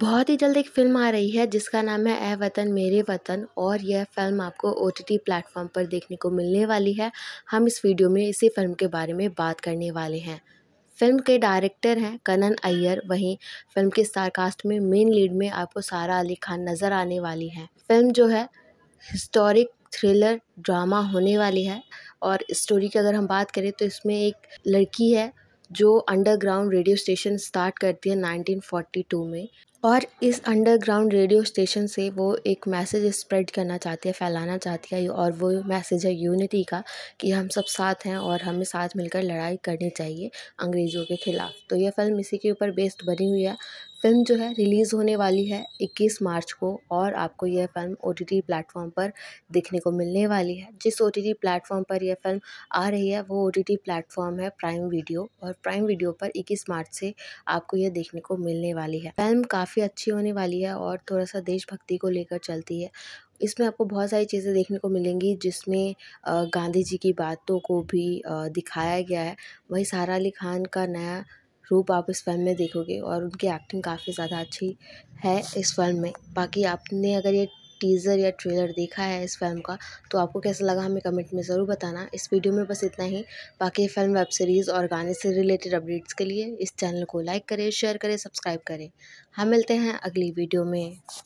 बहुत ही जल्द एक फ़िल्म आ रही है जिसका नाम है ए वतन मेरे वतन और यह फ़िल्म आपको ओ टी प्लेटफॉर्म पर देखने को मिलने वाली है हम इस वीडियो में इसी फिल्म के बारे में बात करने वाले हैं फिल्म के डायरेक्टर हैं कनन अय्यर वहीं फिल्म के स्टारकास्ट में मेन लीड में आपको सारा अली खान नज़र आने वाली हैं फिल्म जो है हिस्टोरिक थ्रिलर ड्रामा होने वाली है और स्टोरी की अगर हम बात करें तो इसमें एक लड़की है जो अंडरग्राउंड रेडियो स्टेशन स्टार्ट करती है 1942 में और इस अंडरग्राउंड रेडियो स्टेशन से वो एक मैसेज स्प्रेड करना चाहती है फैलाना चाहती है और वो मैसेज है यूनिटी का कि हम सब साथ हैं और हमें साथ मिलकर लड़ाई करनी चाहिए अंग्रेज़ों के ख़िलाफ़ तो यह फ़िल्म इसी के ऊपर बेस्ड बनी हुई है फ़िल्म जो है रिलीज़ होने वाली है इक्कीस मार्च को और आपको यह film O T T platform पर देखने को मिलने वाली है जिस ओ टी टी प्लेटफ़ॉर्म पर यह फ़िल्म आ रही है वो ओ टी टी प्लेटफ़ॉर्म है प्राइम वीडियो और प्राइम वीडियो पर इक्कीस मार्च से आपको यह देखने को मिलने वाली है फ़िल्म काफ़ी अच्छी होने वाली है और थोड़ा सा देशभक्ति को लेकर चलती है इसमें आपको बहुत सारी चीज़ें देखने को मिलेंगी जिसमें गांधी जी की बातों को भी दिखाया गया है वही सारा अली खान का नया रूप आप इस फ़िल्म में देखोगे और उनकी एक्टिंग काफ़ी ज़्यादा अच्छी है इस फ़िल्म में बाकी आपने अगर ये टीज़र या ट्रेलर देखा है इस फ़िल्म का तो आपको कैसा लगा हमें कमेंट में ज़रूर बताना इस वीडियो में बस इतना ही बाकी फ़िल्म वेब सीरीज़ और गाने से रिलेटेड अपडेट्स के लिए इस चैनल को लाइक करें शेयर करें सब्सक्राइब करें हम मिलते हैं अगली वीडियो में